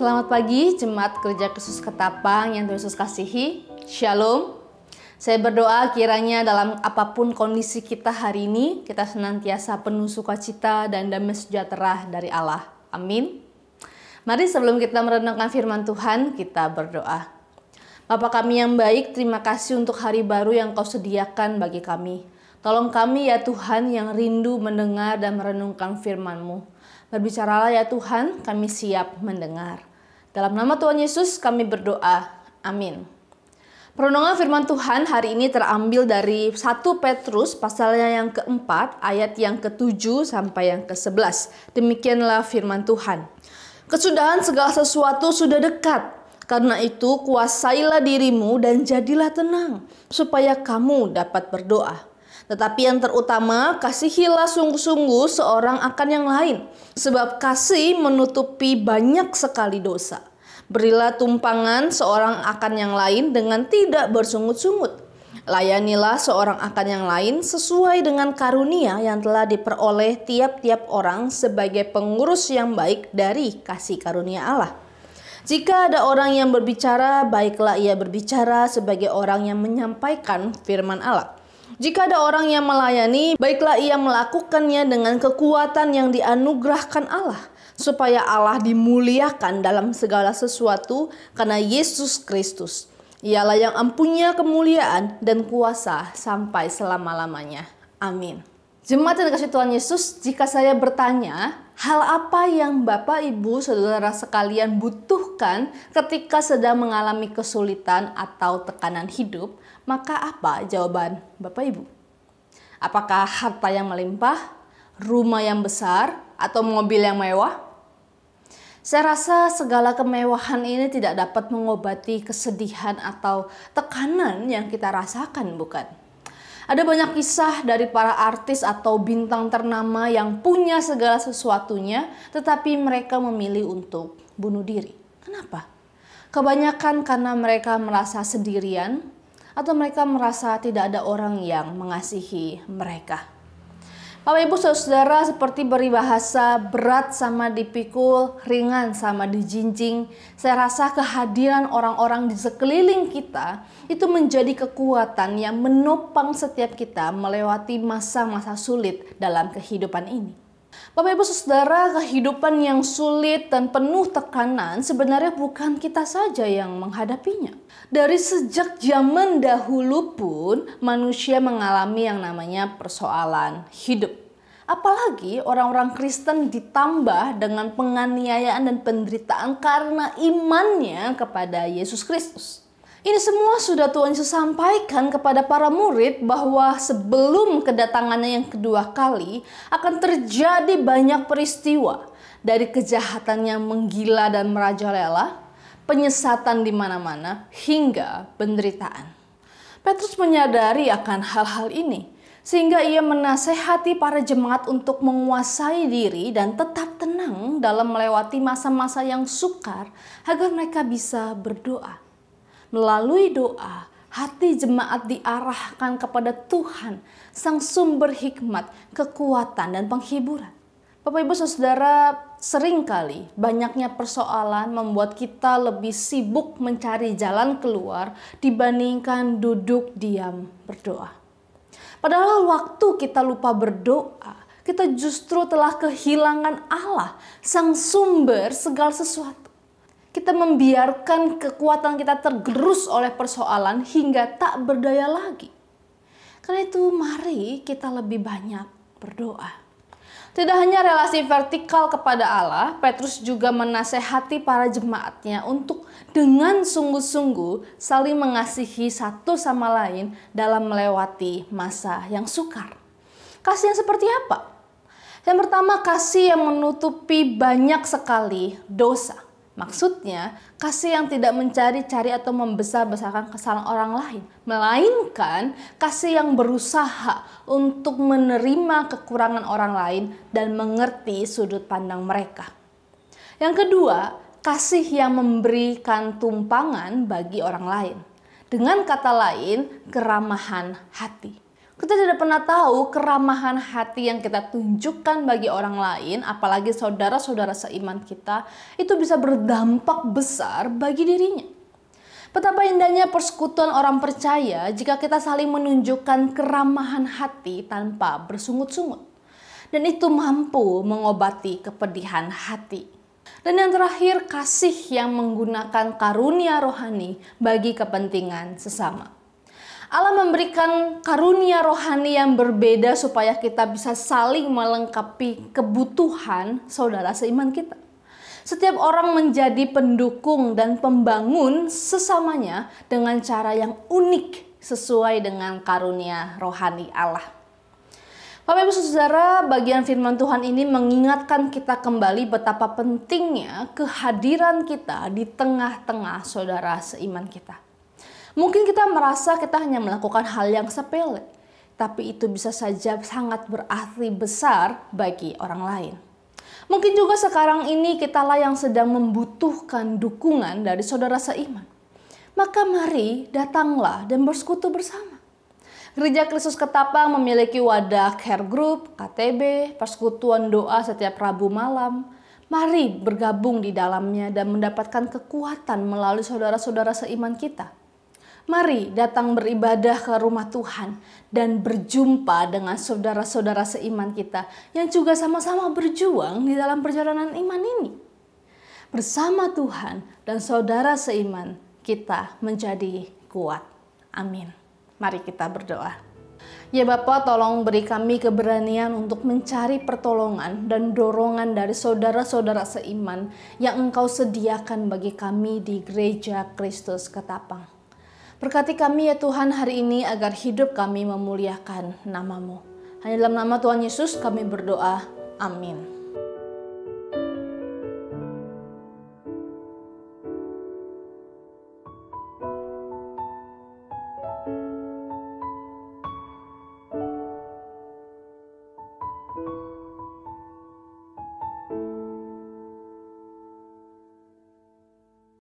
Selamat pagi jemaat kerja khusus Ketapang yang Tuhan Yesus kasihi. Shalom. Saya berdoa kiranya dalam apapun kondisi kita hari ini, kita senantiasa penuh sukacita dan damai sejahtera dari Allah. Amin. Mari sebelum kita merenungkan firman Tuhan, kita berdoa. Bapa kami yang baik, terima kasih untuk hari baru yang kau sediakan bagi kami. Tolong kami ya Tuhan yang rindu mendengar dan merenungkan firman-Mu. Berbicaralah ya Tuhan, kami siap mendengar. Dalam nama Tuhan Yesus kami berdoa. Amin. Perundungan firman Tuhan hari ini terambil dari 1 Petrus pasalnya yang keempat ayat yang ketujuh sampai yang ke-11. Demikianlah firman Tuhan. Kesudahan segala sesuatu sudah dekat. Karena itu kuasailah dirimu dan jadilah tenang supaya kamu dapat berdoa. Tetapi yang terutama, kasihilah sungguh-sungguh seorang akan yang lain, sebab kasih menutupi banyak sekali dosa. Berilah tumpangan seorang akan yang lain dengan tidak bersungut-sungut. Layanilah seorang akan yang lain sesuai dengan karunia yang telah diperoleh tiap-tiap orang sebagai pengurus yang baik dari kasih karunia Allah. Jika ada orang yang berbicara, baiklah ia berbicara sebagai orang yang menyampaikan firman Allah. Jika ada orang yang melayani, baiklah ia melakukannya dengan kekuatan yang dianugerahkan Allah, supaya Allah dimuliakan dalam segala sesuatu karena Yesus Kristus. Ialah yang empunya kemuliaan dan kuasa sampai selama-lamanya. Amin. Jemaat yang dikasih Tuhan Yesus, jika saya bertanya, hal apa yang Bapak, Ibu, Saudara sekalian butuhkan ketika sedang mengalami kesulitan atau tekanan hidup, maka apa jawaban Bapak, Ibu? Apakah harta yang melimpah, rumah yang besar, atau mobil yang mewah? Saya rasa segala kemewahan ini tidak dapat mengobati kesedihan atau tekanan yang kita rasakan, bukan? Ada banyak kisah dari para artis atau bintang ternama yang punya segala sesuatunya, tetapi mereka memilih untuk bunuh diri. Kenapa? Kebanyakan karena mereka merasa sendirian, atau mereka merasa tidak ada orang yang mengasihi mereka. Bapak Ibu Saudara seperti beri bahasa berat sama dipikul, ringan sama dijinjing. Saya rasa kehadiran orang-orang di sekeliling kita itu menjadi kekuatan yang menopang setiap kita melewati masa-masa sulit dalam kehidupan ini. Bapak Ibu Saudara, kehidupan yang sulit dan penuh tekanan sebenarnya bukan kita saja yang menghadapinya. Dari sejak zaman dahulu pun manusia mengalami yang namanya persoalan hidup. Apalagi orang-orang Kristen ditambah dengan penganiayaan dan penderitaan karena imannya kepada Yesus Kristus. Ini semua sudah Tuhan Yesus sampaikan kepada para murid bahwa sebelum kedatangannya yang kedua kali akan terjadi banyak peristiwa dari kejahatan yang menggila dan merajalela, penyesatan di mana-mana, hingga penderitaan. Petrus menyadari akan hal-hal ini, sehingga ia menasehati para jemaat untuk menguasai diri dan tetap tenang dalam melewati masa-masa yang sukar agar mereka bisa berdoa. Melalui doa, hati jemaat diarahkan kepada Tuhan, sang sumber hikmat, kekuatan, dan penghiburan. Bapak Ibu Saudara, seringkali banyaknya persoalan membuat kita lebih sibuk mencari jalan keluar dibandingkan duduk diam berdoa. Padahal waktu kita lupa berdoa, kita justru telah kehilangan Allah, sang sumber segala sesuatu kita membiarkan kekuatan kita tergerus oleh persoalan hingga tak berdaya lagi. Karena itu mari kita lebih banyak berdoa. Tidak hanya relasi vertikal kepada Allah, Petrus juga menasehati para jemaatnya untuk dengan sungguh-sungguh saling mengasihi satu sama lain dalam melewati masa yang sukar. Kasih yang seperti apa? Yang pertama, kasih yang menutupi banyak sekali dosa. Maksudnya, kasih yang tidak mencari-cari atau membesar-besarkan kesalahan orang lain, melainkan kasih yang berusaha untuk menerima kekurangan orang lain dan mengerti sudut pandang mereka. Yang kedua, kasih yang memberikan tumpangan bagi orang lain. Dengan kata lain, keramahan hati. Kita tidak pernah tahu keramahan hati yang kita tunjukkan bagi orang lain, apalagi saudara-saudara seiman kita, itu bisa berdampak besar bagi dirinya. Betapa indahnya persekutuan orang percaya jika kita saling menunjukkan keramahan hati tanpa bersungut-sungut. Dan itu mampu mengobati kepedihan hati. Dan yang terakhir, kasih yang menggunakan karunia rohani bagi kepentingan sesama. Allah memberikan karunia rohani yang berbeda supaya kita bisa saling melengkapi kebutuhan saudara seiman kita. Setiap orang menjadi pendukung dan pembangun sesamanya dengan cara yang unik sesuai dengan karunia rohani Allah. Bapak Ibu Saudara, bagian firman Tuhan ini mengingatkan kita kembali betapa pentingnya kehadiran kita di tengah-tengah saudara seiman kita. Mungkin kita merasa kita hanya melakukan hal yang sepele, tapi itu bisa saja sangat berarti besar bagi orang lain. Mungkin juga sekarang ini kitalah yang sedang membutuhkan dukungan dari saudara seiman. Maka mari datanglah dan bersekutu bersama. Gereja Kristus Ketapang memiliki wadah care group, KTB, persekutuan doa setiap Rabu malam. Mari bergabung di dalamnya dan mendapatkan kekuatan melalui saudara-saudara seiman kita. Mari datang beribadah ke rumah Tuhan dan berjumpa dengan saudara-saudara seiman kita yang juga sama-sama berjuang di dalam perjalanan iman ini. Bersama Tuhan dan saudara seiman kita menjadi kuat. Amin. Mari kita berdoa. Ya Bapak tolong beri kami keberanian untuk mencari pertolongan dan dorongan dari saudara-saudara seiman yang Engkau sediakan bagi kami di Gereja Kristus Ketapang. Berkati kami ya Tuhan hari ini agar hidup kami memuliakan namamu. Hanya dalam nama Tuhan Yesus kami berdoa. Amin.